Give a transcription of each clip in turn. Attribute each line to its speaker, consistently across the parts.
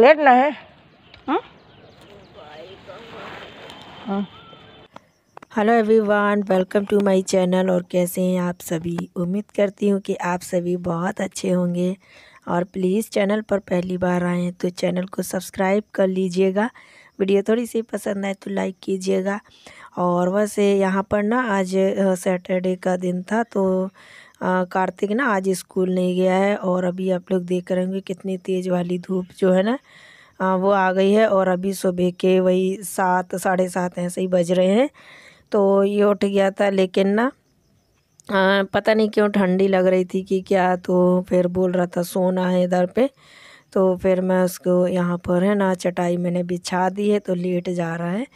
Speaker 1: late ना है hello everyone welcome to my channel और कैसे हैं आप सभी उम्मीद करती हूँ कि आप सभी बहुत अच्छे होंगे और प्लीज़ चैनल पर पहली बार आए हैं तो चैनल को सब्सक्राइब कर लीजिएगा वीडियो थोड़ी सी पसंद आए तो लाइक कीजिएगा और वैसे यहाँ पर ना आज सैटरडे का दिन था तो कार्तिक ना आज स्कूल नहीं गया है और अभी आप लोग देख रहे होंगे कितनी तेज़ वाली धूप जो है ना आ, वो आ गई है और अभी सुबह के वही सात साढ़े सात ऐसे ही बज रहे हैं तो ये उठ गया था लेकिन ना आ, पता नहीं क्यों ठंडी लग रही थी कि क्या तो फिर बोल रहा था सोना है इधर पे तो फिर मैं उसको यहाँ पर है ना चटाई मैंने बिछा दी है तो लेट जा रहा है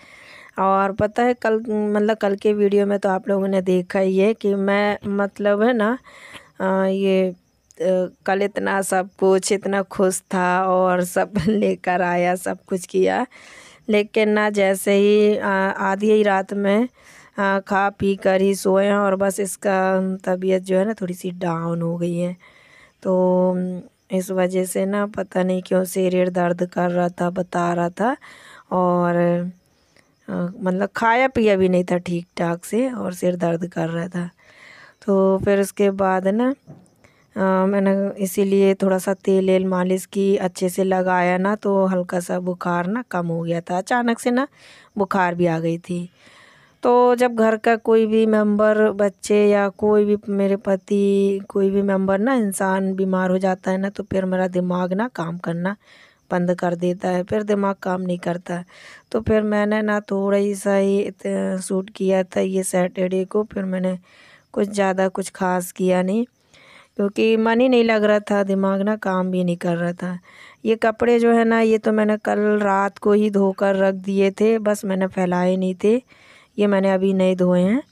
Speaker 1: और पता है कल मतलब कल के वीडियो में तो आप लोगों ने देखा ही है कि मैं मतलब है ना आ, ये कल इतना सब कुछ इतना खुश था और सब लेकर आया सब कुछ किया लेकिन ना जैसे ही आधी ही रात में आ, खा पी कर ही सोए हैं और बस इसका तबीयत जो है ना थोड़ी सी डाउन हो गई है तो इस वजह से ना पता नहीं क्यों से रेड़ दर्द कर रहा था बता रहा था और हाँ, मतलब खाया पिया भी नहीं था ठीक ठाक से और सिर दर्द कर रहा था तो फिर उसके बाद ना आ, मैंने इसीलिए थोड़ा सा तेल एल मालिश की अच्छे से लगाया ना तो हल्का सा बुखार ना कम हो गया था अचानक से ना बुखार भी आ गई थी तो जब घर का कोई भी मेंबर बच्चे या कोई भी मेरे पति कोई भी मेंबर ना इंसान बीमार हो जाता है ना तो फिर मेरा दिमाग ना काम करना बंद कर देता है फिर दिमाग काम नहीं करता तो फिर मैंने ना थोड़ा ही सा ही सूट किया था ये सैटरडे को फिर मैंने कुछ ज़्यादा कुछ खास किया नहीं क्योंकि मन ही नहीं लग रहा था दिमाग ना काम भी नहीं कर रहा था ये कपड़े जो है ना ये तो मैंने कल रात को ही धोकर रख दिए थे बस मैंने फैलाए नहीं थे ये मैंने अभी नहीं धोए हैं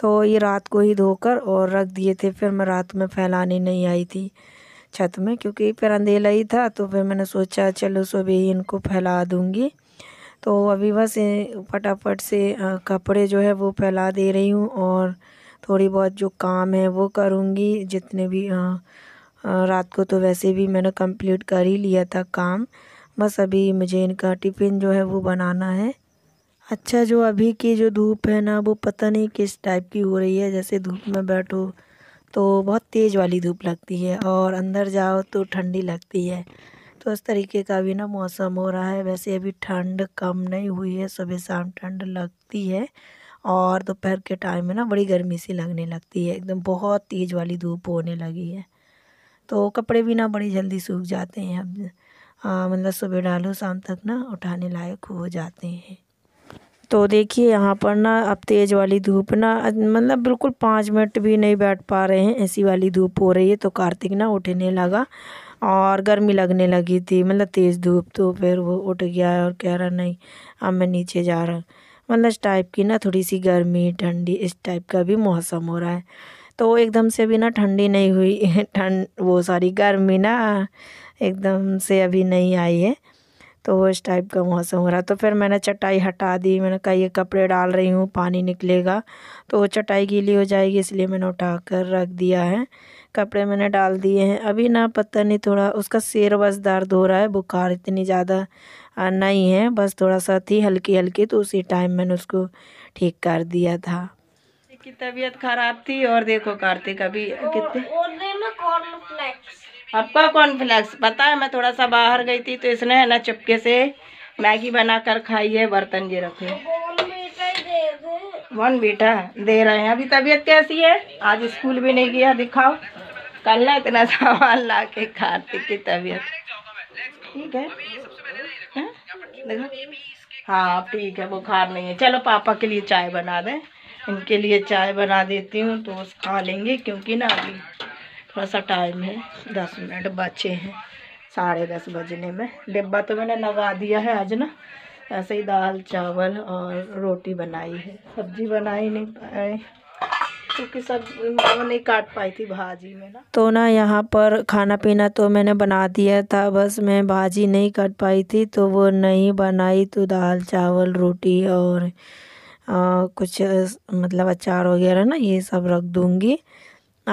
Speaker 1: तो ये रात को ही धोकर और रख दिए थे फिर मैं रात में फैलाने नहीं आई थी छत में क्योंकि फिर अंधेला ही था तो फिर मैंने सोचा चलो सुबह ही इनको फैला दूँगी तो अभी बस फटाफट से कपड़े जो है वो फैला दे रही हूँ और थोड़ी बहुत जो काम है वो करूँगी जितने भी रात को तो वैसे भी मैंने कंप्लीट कर ही लिया था काम बस अभी मुझे इनका टिफ़िन जो है वो बनाना है अच्छा जो अभी की जो धूप है ना वो पता नहीं किस टाइप की हो रही है जैसे धूप में बैठो तो बहुत तेज़ वाली धूप लगती है और अंदर जाओ तो ठंडी लगती है तो इस तरीके का भी ना मौसम हो रहा है वैसे अभी ठंड कम नहीं हुई है सुबह शाम ठंड लगती है और दोपहर के टाइम में ना बड़ी गर्मी सी लगने लगती है एकदम बहुत तेज़ वाली धूप होने लगी है तो कपड़े भी ना बड़ी जल्दी सूख जाते हैं अब मतलब सुबह डालो शाम तक ना उठाने लायक हो जाते हैं तो देखिए यहाँ पर ना अब तेज़ वाली धूप ना मतलब बिल्कुल पाँच मिनट भी नहीं बैठ पा रहे हैं ऐसी वाली धूप हो रही है तो कार्तिक ना उठने लगा और गर्मी लगने लगी थी मतलब तेज़ धूप तो फिर वो उठ गया और कह रहा नहीं अब मैं नीचे जा रहा हूँ मतलब इस टाइप की ना थोड़ी सी गर्मी ठंडी इस टाइप का भी मौसम हो रहा है तो एकदम से भी ना ठंडी नहीं हुई ठंड वो सारी गर्मी ना एकदम से अभी नहीं आई है तो इस टाइप का मौसम हो रहा तो फिर मैंने चटाई हटा दी मैंने कहा ये कपड़े डाल रही हूँ पानी निकलेगा तो वो चटाई गीली हो जाएगी इसलिए मैंने उठा कर रख दिया है कपड़े मैंने डाल दिए हैं अभी ना पता नहीं थोड़ा उसका सिर बस दर्द हो रहा है बुखार इतनी ज़्यादा नहीं है बस थोड़ा सा थी हल्की हल्की तो उसी टाइम मैंने उसको ठीक कर दिया था की तबीयत खराब थी और देखो कार्तिक अभी कितने आपका कॉर्नफ्लेक्स पता है मैं थोड़ा सा बाहर गई थी तो इसने है ना चुपके से मैगी बना कर खाई है बर्तन ये रखे वन बेटा दे रहे हैं अभी तबीयत कैसी है आज स्कूल भी नहीं गया दिखाओ कल ना इतना सामान ला के खाते की तबीयत ठीक है हाँ, हाँ ठीक है बुखार नहीं है चलो पापा के लिए चाय बना दें इनके लिए चाय बना देती हूँ तो खा लेंगे क्योंकि ना अभी थोड़ा सा टाइम है दस मिनट बचे हैं साढ़े दस बजने में डिब्बा तो मैंने लगा दिया है आज ना ऐसे ही दाल चावल और रोटी बनाई है सब्जी बनाई नहीं पाए क्योंकि सब नहीं काट पाई थी भाजी में ना तो ना यहाँ पर खाना पीना तो मैंने बना दिया था बस मैं भाजी नहीं काट पाई थी तो वो नहीं बनाई तो दाल चावल रोटी और आ, कुछ मतलब अचार वगैरह ना ये सब रख दूँगी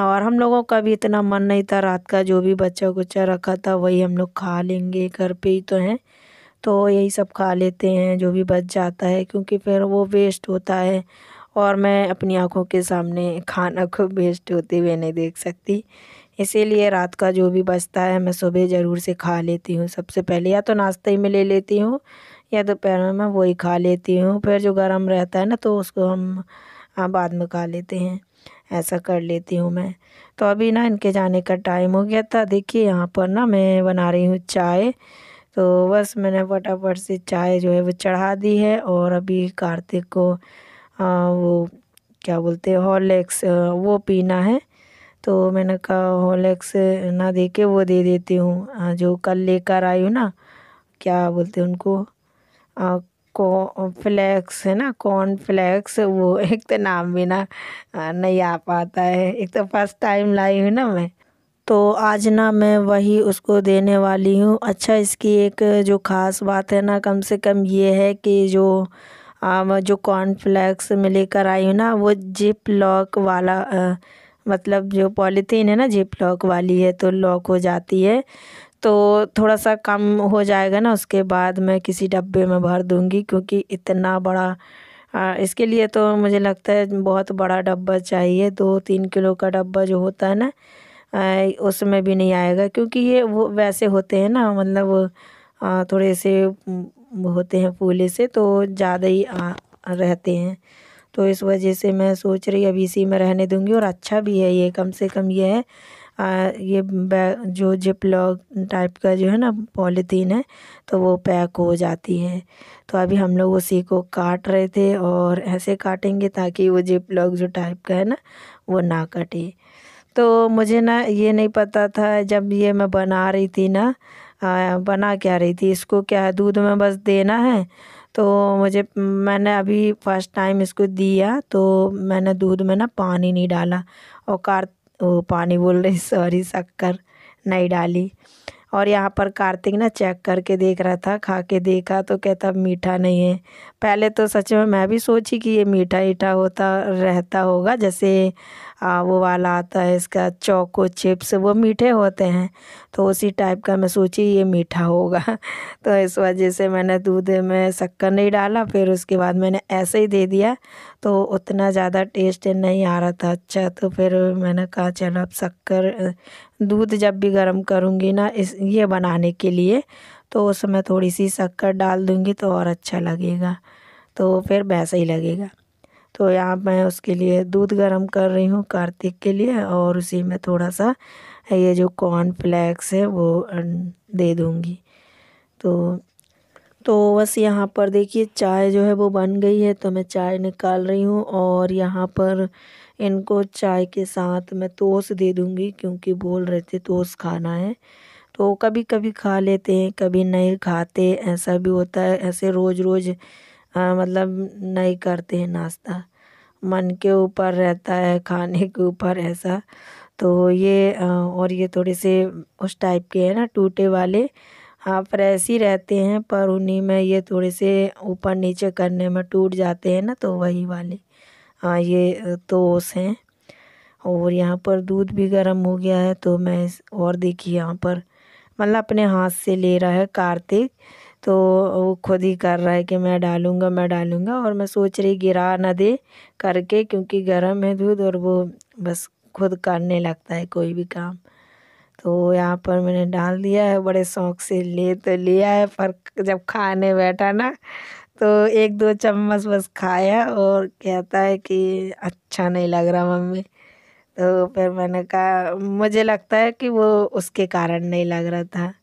Speaker 1: और हम लोगों का भी इतना मन नहीं था रात का जो भी बच्चा कुचा रखा था वही हम लोग खा लेंगे घर पे ही तो हैं तो यही सब खा लेते हैं जो भी बच जाता है क्योंकि फिर वो वेस्ट होता है और मैं अपनी आँखों के सामने खाना को वेस्ट होते हुए नहीं देख सकती इसीलिए रात का जो भी बचता है मैं सुबह ज़रूर से खा लेती हूँ सबसे पहले या तो नाश्ते ही में ले लेती हूँ या दोपहर में मैं वही खा लेती हूँ फिर जो गर्म रहता है ना तो उसको हम हाँ, बाद में खा लेते हैं ऐसा कर लेती हूँ मैं तो अभी ना इनके जाने का टाइम हो गया था देखिए यहाँ पर ना मैं बना रही हूँ चाय तो बस मैंने फटाफट से चाय जो है वो चढ़ा दी है और अभी कार्तिक को आ, वो क्या बोलते हैं हॉलेक्स वो पीना है तो मैंने कहा हॉलेक्स ना दे के वो दे देती हूँ जो कल लेकर आई हूँ ना क्या बोलते उनको उनको को है ना कॉर्नफ्लैक्स वो एक तो नाम भी ना नहीं आ पाता है एक तो फर्स्ट टाइम लाई हूँ ना मैं तो आज ना मैं वही उसको देने वाली हूँ अच्छा इसकी एक जो ख़ास बात है ना कम से कम ये है कि जो आ, जो कॉर्नफ्लेक्स में लेकर आई हूँ ना वो जिप लॉक वाला आ, मतलब जो पॉलीथीन है ना जिप लॉक वाली है तो लॉक हो जाती है तो थोड़ा सा कम हो जाएगा ना उसके बाद मैं किसी डब्बे में भर दूँगी क्योंकि इतना बड़ा इसके लिए तो मुझे लगता है बहुत बड़ा डब्बा चाहिए दो तीन किलो का डब्बा जो होता है ना उसमें भी नहीं आएगा क्योंकि ये वो वैसे होते हैं ना मतलब थोड़े से होते हैं फूले से तो ज़्यादा ही आ, रहते हैं तो इस वजह से मैं सोच रही अभी इसी में रहने दूँगी और अच्छा भी है ये कम से कम ये है ये जो जो लॉक टाइप का जो है ना पॉलीथीन है तो वो पैक हो जाती है तो अभी हम लोग उसी को काट रहे थे और ऐसे काटेंगे ताकि वो जिप लॉक जो टाइप का है ना वो ना कटे तो मुझे ना ये नहीं पता था जब ये मैं बना रही थी ना आ, बना क्या रही थी इसको क्या दूध में बस देना है तो मुझे मैंने अभी फर्स्ट टाइम इसको दिया तो मैंने दूध में ना पानी नहीं डाला और काट वो पानी बोल रही सॉरी शक्कर नहीं डाली और यहाँ पर कार्तिक ना चेक करके देख रहा था खा के देखा तो कहता मीठा नहीं है पहले तो सच में मैं भी सोची कि ये मीठा ईठा होता रहता होगा जैसे वो वाला आता है इसका चौको चिप्स वो मीठे होते हैं तो उसी टाइप का मैं सोची ये मीठा होगा तो इस वजह से मैंने दूध में शक्कर नहीं डाला फिर उसके बाद मैंने ऐसे ही दे दिया तो उतना ज़्यादा टेस्ट नहीं आ रहा था अच्छा तो फिर मैंने कहा चलो अब शक्कर दूध जब भी गर्म करूँगी ना इस ये बनाने के लिए तो उसमें थोड़ी सी शक्कर डाल दूँगी तो और अच्छा लगेगा तो फिर वैसा ही लगेगा तो यहाँ मैं उसके लिए दूध गर्म कर रही हूँ कार्तिक के लिए और उसी में थोड़ा सा ये जो कॉर्नफ्लैक्स है वो अं, दे दूँगी तो तो बस यहाँ पर देखिए चाय जो है वो बन गई है तो मैं चाय निकाल रही हूँ और यहाँ पर इनको चाय के साथ मैं तोस दे दूँगी क्योंकि बोल रहे थे तोस खाना है तो कभी कभी खा लेते हैं कभी नहीं खाते ऐसा भी होता है ऐसे रोज़ रोज़ मतलब नहीं करते हैं नाश्ता मन के ऊपर रहता है खाने के ऊपर ऐसा तो ये और ये थोड़े से उस टाइप के हैं ना टूटे वाले हाँ फ्रेश ही रहते हैं पर उन्हीं में ये थोड़े से ऊपर नीचे करने में टूट जाते हैं ना तो वही वाले हाँ ये तो हैं और यहाँ पर दूध भी गर्म हो गया है तो मैं और देखिए यहाँ पर मतलब अपने हाथ से ले रहा है कार्तिक तो वो खुद ही कर रहा है कि मैं डालूँगा मैं डालूँगा और मैं सोच रही गिरा ना दे करके क्योंकि गर्म है दूध और वो बस खुद करने लगता है कोई भी काम तो यहाँ पर मैंने डाल दिया है बड़े शौक से ले तो लिया है पर जब खाने बैठा ना तो एक दो चम्मच बस खाया और कहता है कि अच्छा नहीं लग रहा मम्मी तो फिर मैंने कहा मुझे लगता है कि वो उसके कारण नहीं लग रहा था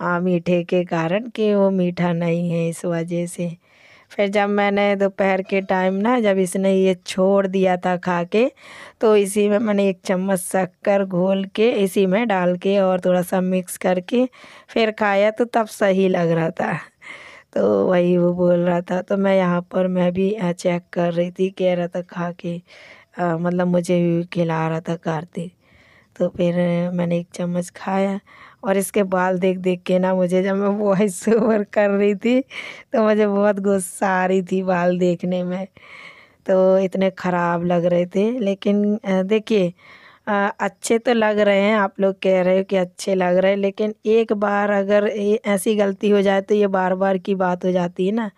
Speaker 1: हाँ मीठे के कारण कि वो मीठा नहीं है इस वजह से फिर जब मैंने दोपहर के टाइम ना जब इसने ये छोड़ दिया था खा के तो इसी में मैंने एक चम्मच शक्कर घोल के इसी में डाल के और थोड़ा सा मिक्स करके फिर खाया तो तब सही लग रहा था तो वही वो बोल रहा था तो मैं यहाँ पर मैं भी चेक कर रही थी कह रहा था खा के आ, मतलब मुझे भी खिला रहा था कार्तिक तो फिर मैंने एक चम्मच खाया और इसके बाल देख देख के ना मुझे जब मैं वॉइस ओवर कर रही थी तो मुझे बहुत गुस्सा आ रही थी बाल देखने में तो इतने ख़राब लग रहे थे लेकिन देखिए अच्छे तो लग रहे हैं आप लोग कह रहे हो कि अच्छे लग रहे हैं लेकिन एक बार अगर ऐसी गलती हो जाए तो ये बार बार की बात हो जाती है ना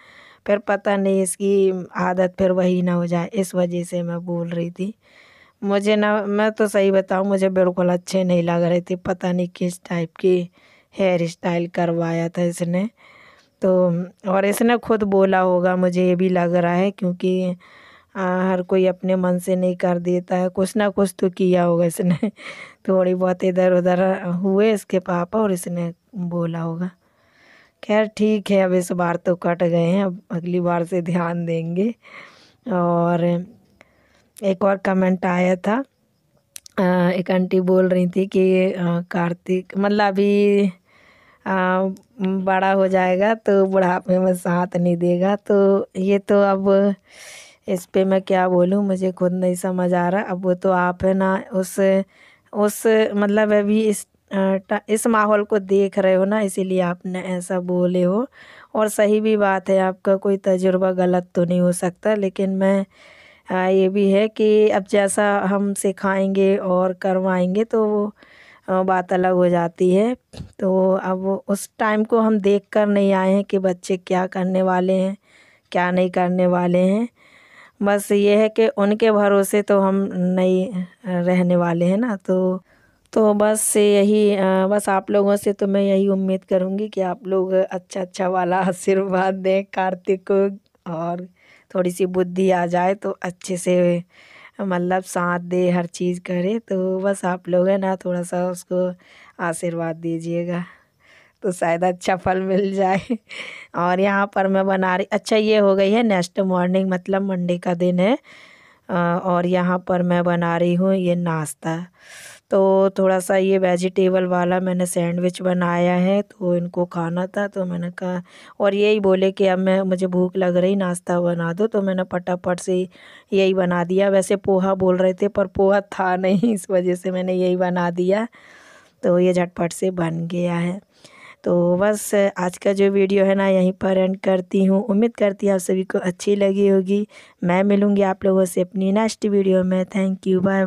Speaker 1: फिर पता नहीं इसकी आदत फिर वही ना हो जाए इस वजह से मैं बोल रही थी मुझे ना मैं तो सही बताऊँ मुझे बिल्कुल अच्छे नहीं लग रहे थे पता नहीं किस टाइप की हेयर स्टाइल करवाया था इसने तो और इसने खुद बोला होगा मुझे ये भी लग रहा है क्योंकि आ, हर कोई अपने मन से नहीं कर देता है कुछ ना कुछ तो किया होगा इसने थोड़ी बहुत इधर उधर हुए इसके पापा और इसने बोला होगा खैर ठीक है अब इस बार तो कट गए हैं अब अगली बार से ध्यान देंगे और एक और कमेंट आया था एक आंटी बोल रही थी कि कार्तिक मतलब अभी बड़ा हो जाएगा तो बुढ़ापे में साथ नहीं देगा तो ये तो अब इस पर मैं क्या बोलूँ मुझे खुद नहीं समझ आ रहा अब वो तो आप है ना उस उस मतलब अभी इस इस माहौल को देख रहे हो ना इसीलिए आपने ऐसा बोले हो और सही भी बात है आपका कोई तजुर्बा गलत तो नहीं हो सकता लेकिन मैं ये भी है कि अब जैसा हम सिखाएंगे और करवाएंगे तो वो बात अलग हो जाती है तो अब उस टाइम को हम देख कर नहीं आए हैं कि बच्चे क्या करने वाले हैं क्या नहीं करने वाले हैं बस ये है कि उनके भरोसे तो हम नहीं रहने वाले हैं ना तो तो बस यही बस आप लोगों से तो मैं यही उम्मीद करूँगी कि आप लोग अच्छा अच्छा वाला आशीर्वाद दें कार्तिक को और थोड़ी सी बुद्धि आ जाए तो अच्छे से मतलब साथ दे हर चीज़ करे तो बस आप लोग है ना थोड़ा सा उसको आशीर्वाद दीजिएगा तो शायद अच्छा फल मिल जाए और यहाँ पर मैं बना रही अच्छा ये हो गई है नेक्स्ट मॉर्निंग मतलब मंडे का दिन है और यहाँ पर मैं बना रही हूँ ये नाश्ता तो थोड़ा सा ये वेजिटेबल वाला मैंने सैंडविच बनाया है तो इनको खाना था तो मैंने कहा और यही बोले कि अब मैं मुझे भूख लग रही नाश्ता बना दो तो मैंने फटाफट से यही बना दिया वैसे पोहा बोल रहे थे पर पोहा था नहीं इस वजह से मैंने यही बना दिया तो ये झटपट से बन गया है तो बस आज का जो वीडियो है ना यहीं पर एंड करती हूँ उम्मीद करती हूँ आप सभी को अच्छी लगी होगी मैं मिलूँगी आप लोगों से अपनी नेक्स्ट वीडियो में थैंक यू बाय